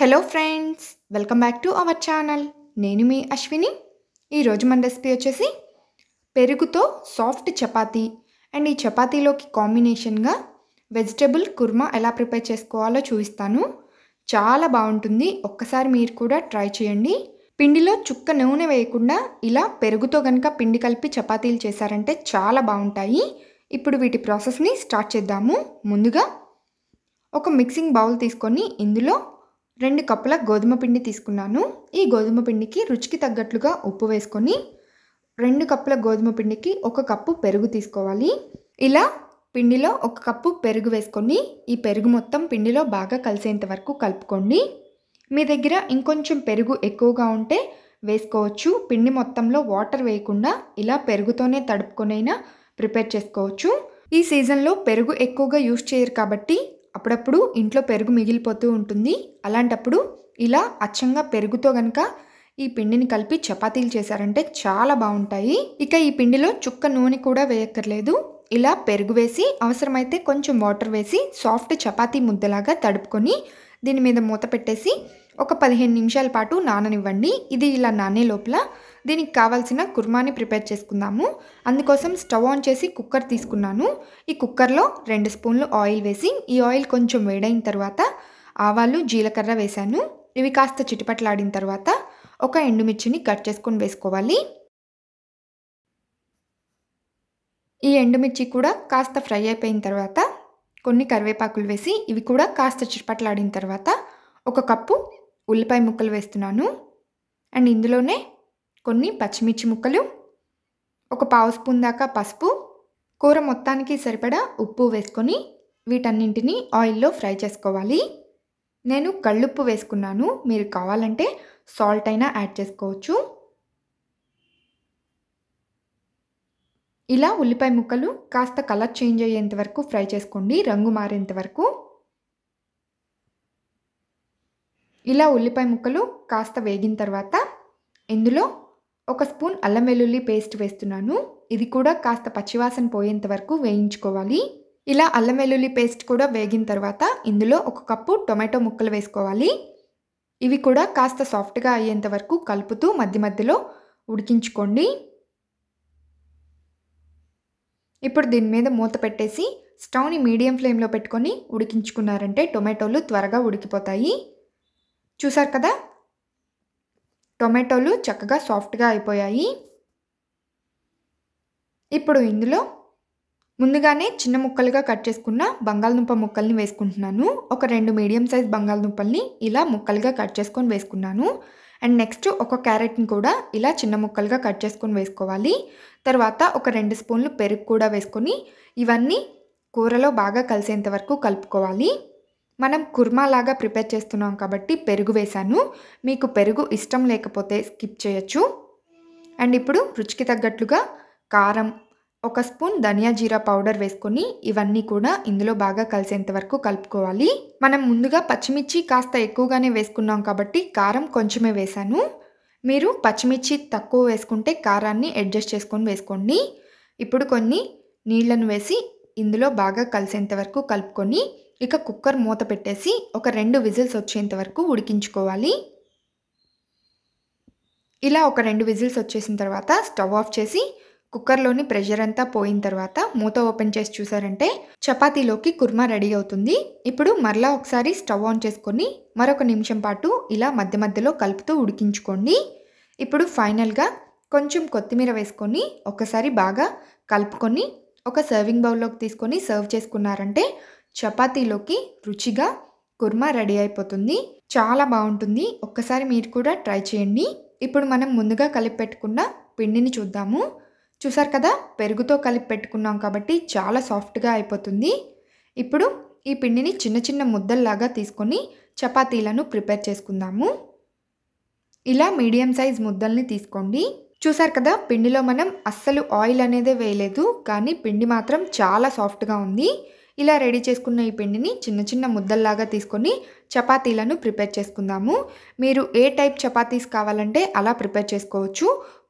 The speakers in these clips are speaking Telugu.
hello friends welcome back to our channel నేను మీ అశ్విని ఈరోజు మన రెసిపీ వచ్చేసి పెరుగుతో సాఫ్ట్ చపాతీ అండ్ ఈ చపాతీలోకి కాంబినేషన్గా వెజిటబుల్ కుర్మా ఎలా ప్రిపేర్ చేసుకోవాలో చూపిస్తాను చాలా బాగుంటుంది ఒక్కసారి మీరు కూడా ట్రై చేయండి పిండిలో చుక్క నూనె వేయకుండా ఇలా పెరుగుతో కనుక పిండి కలిపి చపాతీలు చేశారంటే చాలా బాగుంటాయి ఇప్పుడు వీటి ప్రాసెస్ని స్టార్ట్ చేద్దాము ముందుగా ఒక మిక్సింగ్ బౌల్ తీసుకొని ఇందులో రెండు కప్పుల గోధుమ పిండి తీసుకున్నాను ఈ గోధుమ పిండికి రుచికి తగ్గట్లుగా ఉప్పు వేసుకొని రెండు కప్పుల గోధుమ పిండికి ఒక కప్పు పెరుగు తీసుకోవాలి ఇలా పిండిలో ఒక కప్పు పెరుగు వేసుకొని ఈ పెరుగు మొత్తం పిండిలో బాగా కలిసేంత వరకు కలుపుకోండి మీ దగ్గర ఇంకొంచెం పెరుగు ఎక్కువగా ఉంటే వేసుకోవచ్చు పిండి మొత్తంలో వాటర్ వేయకుండా ఇలా పెరుగుతోనే తడుపుకొనైనా ప్రిపేర్ చేసుకోవచ్చు ఈ సీజన్లో పెరుగు ఎక్కువగా యూజ్ చేయరు కాబట్టి అప్పుడప్పుడు ఇంట్లో పెరుగు మిగిలిపోతూ ఉంటుంది అలాంటప్పుడు ఇలా అచ్చంగా పెరుగుతో కనుక ఈ పిండిని కలిపి చపాతీలు చేశారంటే చాలా బాగుంటాయి ఇక ఈ పిండిలో చుక్క నూనె కూడా వేయక్కర్లేదు ఇలా పెరుగు వేసి అవసరమైతే కొంచెం వాటర్ వేసి సాఫ్ట్ చపాతీ ముద్దలాగా తడుపుకొని దీని మీద మూత పెట్టేసి ఒక పదిహేను నిమిషాల పాటు నాననివ్వండి ఇది ఇలా నానే లోపల దీనికి కావాల్సిన కుర్మాని ప్రిపేర్ చేసుకుందాము అందుకోసం స్టవ్ ఆన్ చేసి కుక్కర్ తీసుకున్నాను ఈ కుక్కర్లో రెండు స్పూన్లు ఆయిల్ వేసి ఈ ఆయిల్ కొంచెం వేడైన తర్వాత ఆవాలు జీలకర్ర వేశాను ఇవి కాస్త చిటిపట్లాడిన తర్వాత ఒక ఎండుమిర్చిని కట్ చేసుకొని వేసుకోవాలి ఈ ఎండుమిర్చి కూడా కాస్త ఫ్రై అయిపోయిన తర్వాత కొన్ని కరివేపాకులు వేసి ఇవి కూడా కాస్త చిటిపట్లాడిన తర్వాత ఒక కప్పు ఉల్లిపాయ ముక్కలు వేస్తున్నాను అండ్ ఇందులోనే కొన్ని పచ్చిమిర్చి ముక్కలు ఒక పావు స్పూన్ దాకా పసుపు కూర మొత్తానికి సరిపడా ఉప్పు వేసుకొని వీటన్నింటినీ ఆయిల్లో ఫ్రై చేసుకోవాలి నేను కళ్ళుప్పు వేసుకున్నాను మీరు కావాలంటే సాల్ట్ అయినా యాడ్ చేసుకోవచ్చు ఇలా ఉల్లిపాయ ముక్కలు కాస్త కలర్ చేంజ్ అయ్యేంత వరకు ఫ్రై చేసుకోండి రంగు మారేంత వరకు ఇలా ఉల్లిపాయ ముక్కలు కాస్త వేగిన తర్వాత ఇందులో ఒక స్పూన్ అల్లం వెల్లుల్లి పేస్ట్ వేస్తున్నాను ఇది కూడా కాస్త పచ్చివాసన పోయేంత వరకు వేయించుకోవాలి ఇలా అల్లం వెల్లుల్లి పేస్ట్ కూడా వేగిన తర్వాత ఇందులో ఒక కప్పు టొమాటో ముక్కలు వేసుకోవాలి ఇవి కూడా కాస్త సాఫ్ట్గా అయ్యేంత వరకు కలుపుతూ మధ్య మధ్యలో ఉడికించుకోండి ఇప్పుడు దీని మీద మూత పెట్టేసి స్టవ్ని మీడియం ఫ్లేమ్లో పెట్టుకొని ఉడికించుకున్నారంటే టొమాటోలు త్వరగా ఉడికిపోతాయి చూసారు కదా టొమాటోలు చక్కగా సాఫ్ట్గా అయిపోయాయి ఇప్పుడు ఇందులో ముందుగానే చిన్న ముక్కలుగా కట్ చేసుకున్న బంగాళదుంప ముక్కల్ని వేసుకుంటున్నాను ఒక రెండు మీడియం సైజ్ బంగాళదుంపల్ని ఇలా ముక్కలుగా కట్ చేసుకొని వేసుకున్నాను అండ్ నెక్స్ట్ ఒక క్యారెట్ని కూడా ఇలా చిన్న ముక్కలుగా కట్ చేసుకొని వేసుకోవాలి తర్వాత ఒక రెండు స్పూన్లు పెరుగు కూడా వేసుకొని ఇవన్నీ కూరలో బాగా కలిసేంత వరకు కలుపుకోవాలి మనం కుర్మాలాగా ప్రిపేర్ చేస్తున్నాం కాబట్టి పెరుగు వేశాను మీకు పెరుగు ఇష్టం లేకపోతే స్కిప్ చేయొచ్చు అండ్ ఇప్పుడు రుచికి తగ్గట్లుగా కారం ఒక స్పూన్ ధనియా జీరా పౌడర్ వేసుకొని ఇవన్నీ కూడా ఇందులో బాగా కలిసేంత వరకు కలుపుకోవాలి మనం ముందుగా పచ్చిమిర్చి కాస్త ఎక్కువగానే వేసుకున్నాం కాబట్టి కారం కొంచెమే వేశాను మీరు పచ్చిమిర్చి తక్కువ వేసుకుంటే కారాన్ని అడ్జస్ట్ చేసుకొని వేసుకోండి ఇప్పుడు కొన్ని నీళ్లను వేసి ఇందులో బాగా కలిసేంత వరకు కలుపుకొని ఇక కుక్కర్ మూత పెట్టేసి ఒక రెండు విజిల్స్ వచ్చేంత వరకు ఉడికించుకోవాలి ఇలా ఒక రెండు విజిల్స్ వచ్చేసిన తర్వాత స్టవ్ ఆఫ్ చేసి కుక్కర్లోని ప్రెషర్ అంతా పోయిన తర్వాత మూత ఓపెన్ చేసి చూసారంటే చపాతీలోకి కుర్మా రెడీ అవుతుంది ఇప్పుడు మరలా ఒకసారి స్టవ్ ఆన్ చేసుకొని మరొక నిమిషం పాటు ఇలా మధ్య మధ్యలో కలుపుతూ ఉడికించుకోండి ఇప్పుడు ఫైనల్గా కొంచెం కొత్తిమీర వేసుకొని ఒకసారి బాగా కలుపుకొని ఒక సర్వింగ్ బౌల్లోకి తీసుకొని సర్వ్ చేసుకున్నారంటే చపాతీలోకి రుచిగా కుర్మా రెడీ అయిపోతుంది చాలా బాగుంటుంది ఒక్కసారి మీరు కూడా ట్రై చేయండి ఇప్పుడు మనం ముందుగా కలిపి పెట్టుకున్న పిండిని చూద్దాము చూసారు కదా పెరుగుతో కలిపి పెట్టుకున్నాం కాబట్టి చాలా సాఫ్ట్గా అయిపోతుంది ఇప్పుడు ఈ పిండిని చిన్న చిన్న ముద్దల్లాగా తీసుకొని చపాతీలను ప్రిపేర్ చేసుకుందాము ఇలా మీడియం సైజ్ ముద్దల్ని తీసుకోండి చూసారు కదా పిండిలో మనం అస్సలు ఆయిల్ అనేదే వేయలేదు కానీ పిండి మాత్రం చాలా సాఫ్ట్గా ఉంది ఇలా రెడీ చేసుకున్న ఈ పిండిని చిన్న చిన్న ముద్దల్లాగా తీసుకొని చపాతీలను ప్రిపేర్ చేసుకుందాము మీరు ఏ టైప్ చపాతీస్ కావాలంటే అలా ప్రిపేర్ చేసుకోవచ్చు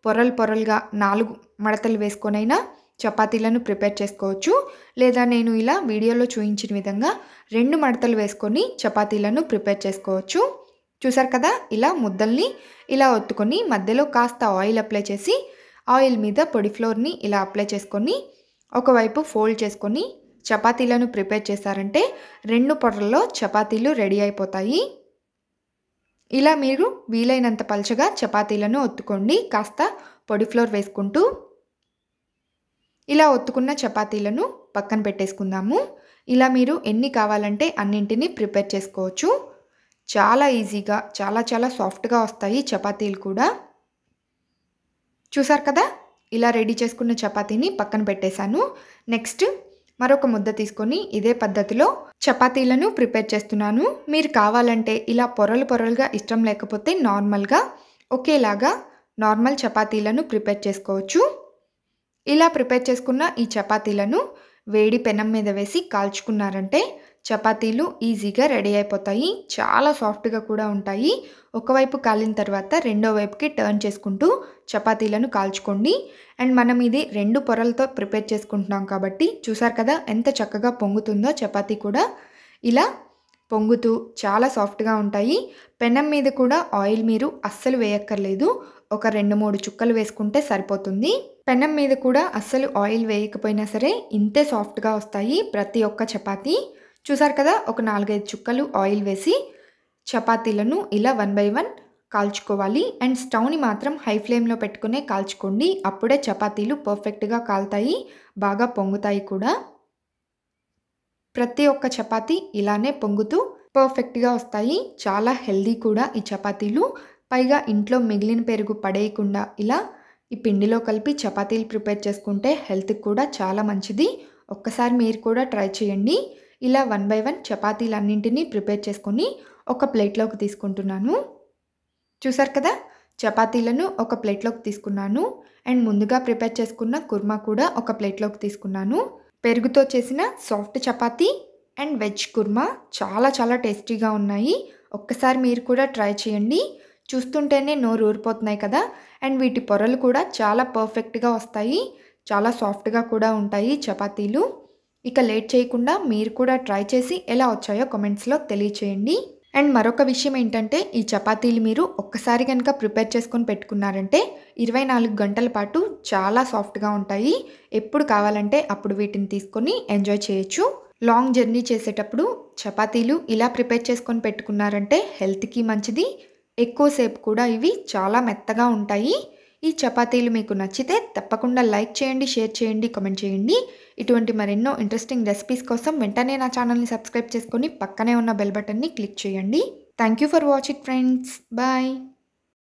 పొరలు పొరలుగా నాలుగు మడతలు వేసుకొనైనా చపాతీలను ప్రిపేర్ చేసుకోవచ్చు లేదా నేను ఇలా వీడియోలో చూపించిన విధంగా రెండు మడతలు వేసుకొని చపాతీలను ప్రిపేర్ చేసుకోవచ్చు చూసారు కదా ఇలా ముద్దల్ని ఇలా ఒత్తుకొని మధ్యలో కాస్త ఆయిల్ అప్లై చేసి ఆయిల్ మీద పొడి ఫ్లోర్ని ఇలా అప్లై చేసుకొని ఒకవైపు ఫోల్డ్ చేసుకొని చపాతీలను ప్రిపేర్ చేశారంటే రెండు పొరల్లో చపాతీలు రెడీ అయిపోతాయి ఇలా మీరు వీలైనంత పలచగా చపాతీలను ఒత్తుకోండి కాస్త పొడి ఫ్లోర్ వేసుకుంటూ ఇలా ఒత్తుకున్న చపాతీలను పక్కన పెట్టేసుకుందాము ఇలా మీరు ఎన్ని కావాలంటే అన్నింటినీ ప్రిపేర్ చేసుకోవచ్చు చాలా ఈజీగా చాలా చాలా సాఫ్ట్గా వస్తాయి చపాతీలు కూడా చూసారు కదా ఇలా రెడీ చేసుకున్న చపాతీని పక్కన పెట్టేశాను నెక్స్ట్ మరొక ముద్ద తీసుకొని ఇదే పద్ధతిలో చపాతీలను ప్రిపేర్ చేస్తున్నాను మీరు కావాలంటే ఇలా పొరలు పొరలుగా ఇష్టం లేకపోతే నార్మల్గా ఒకేలాగా నార్మల్ చపాతీలను ప్రిపేర్ చేసుకోవచ్చు ఇలా ప్రిపేర్ చేసుకున్న ఈ చపాతీలను వేడి పెనం మీద వేసి కాల్చుకున్నారంటే చపాతీలు ఈజీగా రెడీ అయిపోతాయి చాలా సాఫ్ట్గా కూడా ఉంటాయి ఒకవైపు కాలిన తర్వాత రెండో వైపుకి టర్న్ చేసుకుంటూ చపాతీలను కాల్చుకోండి అండ్ మనం ఇది రెండు పొరలతో ప్రిపేర్ చేసుకుంటున్నాం కాబట్టి చూసారు కదా ఎంత చక్కగా పొంగుతుందో చపాతీ కూడా ఇలా పొంగుతూ చాలా సాఫ్ట్గా ఉంటాయి పెనం మీద కూడా ఆయిల్ మీరు అస్సలు వేయక్కర్లేదు ఒక రెండు మూడు చుక్కలు వేసుకుంటే సరిపోతుంది పెనం మీద కూడా అస్సలు ఆయిల్ వేయకపోయినా సరే ఇంతే సాఫ్ట్గా వస్తాయి ప్రతి ఒక్క చపాతీ చూసారు కదా ఒక నాలుగైదు చుక్కలు ఆయిల్ వేసి చపాతీలను ఇలా వన్ బై వన్ కాల్చుకోవాలి అండ్ స్టవ్ని మాత్రం హై ఫ్లేమ్లో పెట్టుకునే కాల్చుకోండి అప్పుడే చపాతీలు పర్ఫెక్ట్గా కాలుతాయి బాగా పొంగుతాయి కూడా ప్రతి ఒక్క చపాతీ ఇలానే పొంగుతూ పర్ఫెక్ట్గా వస్తాయి చాలా హెల్దీ కూడా ఈ చపాతీలు పైగా ఇంట్లో మిగిలిన పెరుగు పడేయకుండా ఇలా ఈ పిండిలో కలిపి చపాతీలు ప్రిపేర్ చేసుకుంటే హెల్త్కి కూడా చాలా మంచిది ఒక్కసారి మీరు కూడా ట్రై చేయండి ఇలా వన్ బై వన్ చపాతీలన్నింటినీ ప్రిపేర్ చేసుకొని ఒక ప్లేట్లోకి తీసుకుంటున్నాను చూసారు కదా చపాతీలను ఒక ప్లేట్లోకి తీసుకున్నాను అండ్ ముందుగా ప్రిపేర్ చేసుకున్న కుర్మా కూడా ఒక ప్లేట్లోకి తీసుకున్నాను పెరుగుతో చేసిన soft chapati and veg kurma చాలా చాలా టేస్టీగా ఉన్నాయి ఒక్కసారి మీరు కూడా ట్రై చేయండి చూస్తుంటేనే నోరు ఊరిపోతున్నాయి కదా అండ్ వీటి పొరలు కూడా చాలా పర్ఫెక్ట్గా వస్తాయి చాలా సాఫ్ట్గా కూడా ఉంటాయి చపాతీలు ఇక లేట్ చేయకుండా మీరు కూడా ట్రై చేసి ఎలా వచ్చాయో కమెంట్స్లో తెలియచేయండి అండ్ మరొక విషయం ఏంటంటే ఈ చపాతీలు మీరు ఒక్కసారి కనుక ప్రిపేర్ చేసుకొని పెట్టుకున్నారంటే ఇరవై నాలుగు గంటల పాటు చాలా సాఫ్ట్గా ఉంటాయి ఎప్పుడు కావాలంటే అప్పుడు వీటిని తీసుకొని ఎంజాయ్ చేయొచ్చు లాంగ్ జర్నీ చేసేటప్పుడు చపాతీలు ఇలా ప్రిపేర్ చేసుకొని పెట్టుకున్నారంటే హెల్త్కి మంచిది ఎక్కువసేపు కూడా ఇవి చాలా మెత్తగా ఉంటాయి ఈ చపాతీలు మీకు నచ్చితే తప్పకుండా లైక్ చేయండి షేర్ చేయండి కమెంట్ చేయండి ఇటువంటి మరెన్నో ఇంట్రెస్టింగ్ రెసిపీస్ కోసం వెంటనే నా ఛానల్ని సబ్స్క్రైబ్ చేసుకొని పక్కనే ఉన్న బెల్ బటన్ని క్లిక్ చేయండి thank you for watch it friends bye